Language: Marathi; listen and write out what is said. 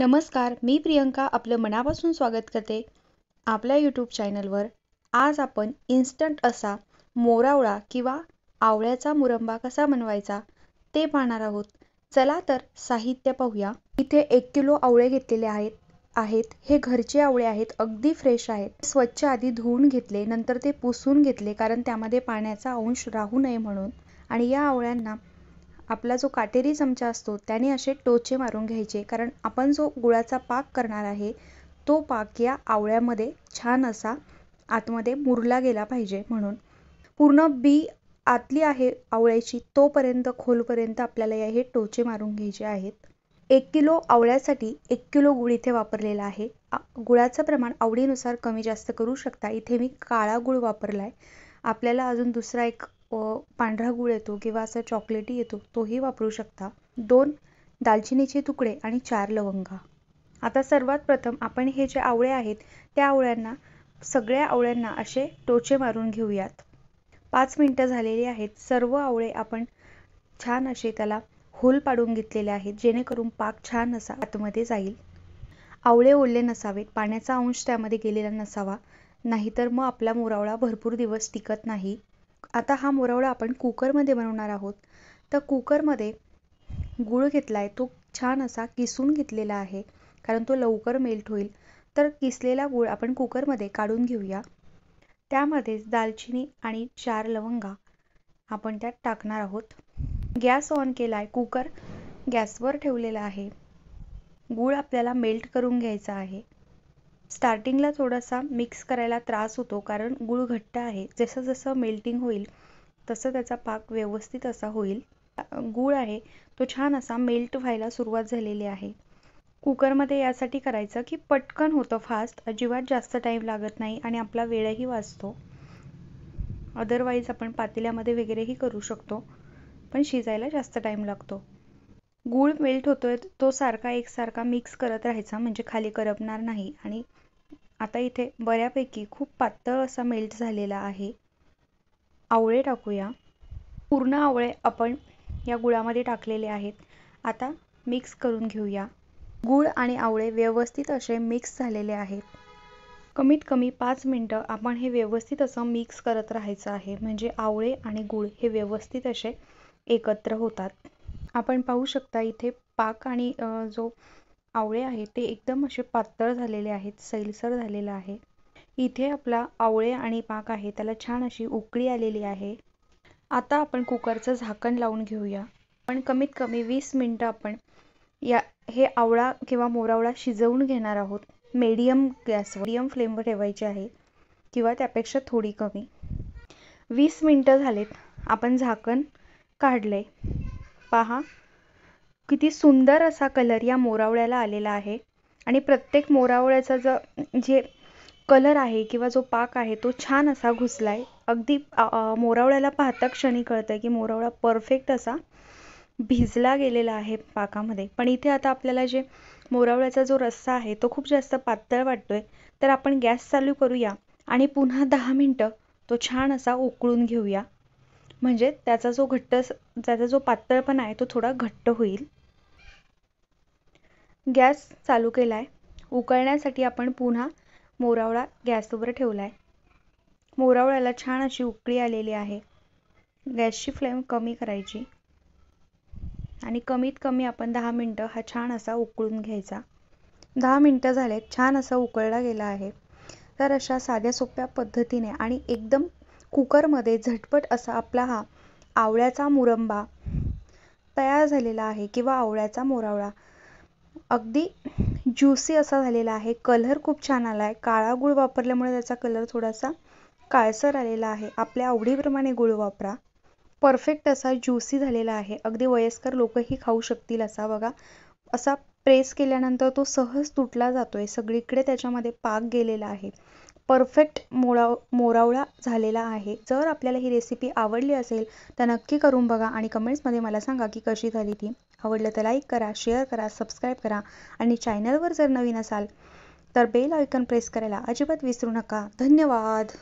नमस्कार मी प्रियंका आपलं मनापासून स्वागत करते आपल्या यूट्यूब चॅनलवर आज आपण इन्स्टंट असा मोरावळा किंवा आवळ्याचा मुरंबा कसा बनवायचा ते पाहणार आहोत चला तर साहित्य पाहूया इथे एक किलो आवळे घेतलेले आहेत आहेत हे घरचे आवळे आहेत अगदी फ्रेश आहेत स्वच्छ आधी धुवून घेतले नंतर ते पुसून घेतले कारण त्यामध्ये पाण्याचा अंश राहू नये म्हणून आणि या आवळ्यांना आपला जो काटेरी चमचा असतो त्याने असे टोचे मारून घ्यायचे कारण आपण जो गुळाचा पाक करणार आहे तो पाक या आवळ्यामध्ये छान असा आतमध्ये मुरला गेला पाहिजे म्हणून पूर्ण बी आतली आहे आवळ्याची तोपर्यंत खोलपर्यंत आपल्याला या हे टोचे मारून घ्यायचे आहेत एक किलो आवळ्यासाठी एक किलो गुळ इथे वापरलेला आहे गुळाचं प्रमाण आवडीनुसार कमी जास्त करू शकता इथे मी काळा गुळ वापरला आहे आपल्याला अजून दुसरा एक पांढरा गुळ येतो किंवा असा चॉकलेटी येतो तोही वापरू शकता दोन दालचिनीचे तुकडे आणि चार लवंगा आता सर्वात प्रथम आपण हे जे आवळे आहेत त्या आवळ्यांना सगळ्या आवळ्यांना असे टोचे मारून घेऊयात पाच मिनटं झालेली आहेत सर्व आवळे आपण छान असे त्याला होल पाडून घेतलेले आहेत जेणेकरून पाक छान असा आतमध्ये जाईल आवळे ओले नसावेत पाण्याचा अंश त्यामध्ये गेलेला नसावा नाहीतर मग आपला मोरावळा भरपूर दिवस टिकत नाही आता हा मुरवडा आपण कुकरमध्ये बनवणार आहोत तर कुकरमध्ये गूळ घेतला आहे तो छान असा किसून घेतलेला आहे कारण तो लवकर मेल्ट होईल तर किसलेला गूळ आपण कुकरमध्ये काढून घेऊया त्यामध्येच दालचिनी आणि चार लवंगा आपण त्यात टाकणार आहोत गॅस ऑन केला आहे कुकर गॅसवर ठेवलेला आहे गूळ आपल्याला मेल्ट करून घ्यायचा आहे स्टार्टिंगला थोडासा मिक्स करायला त्रास होतो कारण गूळ घट्ट आहे जसं जसं मेल्टिंग होईल तसं त्याचा पाक व्यवस्थित असा होईल गूळ आहे तो छान असा मेल्ट व्हायला सुरुवात झालेली आहे कुकरमध्ये यासाठी करायचं की पटकन होतं फास्ट अजिबात जास्त टाईम लागत नाही आणि आपला वेळही वाचतो अदरवाईज आपण पातेल्यामध्ये वगैरेही करू शकतो पण शिजायला जास्त टाईम लागतो गूळ मेल्ट होतोय तो सारखा एकसारखा मिक्स करत राहायचा म्हणजे खाली करपणार नाही आणि आता इथे बऱ्यापैकी खूप पातळ असा मेल्ट झालेला आहे आवळे टाकूया पूर्ण आवळे आपण या गुळामध्ये टाकलेले आहेत आता मिक्स करून घेऊया गुळ आणि आवळे व्यवस्थित असे मिक्स झालेले आहेत कमीत कमी पाच मिनटं आपण हे व्यवस्थित असं मिक्स करत राहायचं आहे म्हणजे आवळे आणि गुळ हे व्यवस्थित असे एकत्र होतात आपण पाहू शकता इथे पाक आणि जो आवळे आहे ते एकदम असे पातळ झालेले आहेत सैलसर झालेला आहे इथे आपला आवळे आणि पाक आहे त्याला छान अशी उकळी आलेली आहे आता आपण कुकरचं झाकण लावून घेऊया पण कमीत कमी वीस मिनटं आपण या हे आवळा किंवा मोरावळा शिजवून घेणार आहोत मीडियम गॅसवर मीडियम फ्लेमवर ठेवायचे आहे किंवा त्यापेक्षा थोडी कमी वीस मिनटं झालेत आपण झाकण काढले पहा किती सुंदर असा कलर या मोरावळ्याला आलेला आहे आणि प्रत्येक मोरावळ्याचा जो जे कलर आहे किंवा जो पाक आहे तो छान असा घुसलाय अगदी मोरावळ्याला पाहता क्षणी कळतंय की मोरावळा परफेक्ट असा भिजला गेलेला आहे पाकामध्ये पण इथे आता आपल्याला जे मोरावळ्याचा जो रस्सा आहे तो खूप जास्त पातळ वाटतोय तर आपण गॅस चालू करूया आणि पुन्हा दहा मिनटं तो छान असा उकळून घेऊया म्हणजे त्याचा जो घट्ट त्याचा जो पातळपणा आहे तो थोडा घट्ट होईल गॅस चालू केला आहे उकळण्यासाठी आपण पुन्हा मोरावळा गॅसवर ठेवला आहे मोरावळ्याला छान अशी उकळी आलेली आहे गॅसची फ्लेम कमी करायची आणि कमीत कमी आपण दहा मिनटं हा छान असा उकळून घ्यायचा दहा मिनटं झाले छान असा उकळला गेला आहे तर अशा साध्या सोप्या पद्धतीने आणि एकदम कुकरमध्ये झटपट असा आपला हा आवळ्याचा मुरंबा तयार झालेला आहे किंवा आवळ्याचा मोरावळा अगदी ज्युसी असा झालेला आहे कलर खूप छान आला आहे काळा गुळ वापरल्यामुळे त्याचा कलर थोडासा काळसर आलेला आहे आपल्या आवडीप्रमाणे गुळ वापरा परफेक्ट असा ज्युसी झालेला आहे अगदी वयस्कर लोकही खाऊ शकतील असा बघा असा प्रेस केल्यानंतर तो सहज तुटला जातो आहे सगळीकडे त्याच्यामध्ये पाक गेलेला आहे परफेक्ट मोळाव मोरावळा झालेला आहे जर आपल्याला ही रेसिपी आवडली असेल तर नक्की करून बघा आणि कमेंट्समध्ये मला सांगा की कशी झाली ती आवडलं तर लाईक करा शेअर करा सबस्क्राईब करा आणि चॅनलवर जर नवीन असाल तर बेल आयकन प्रेस करायला अजिबात विसरू नका धन्यवाद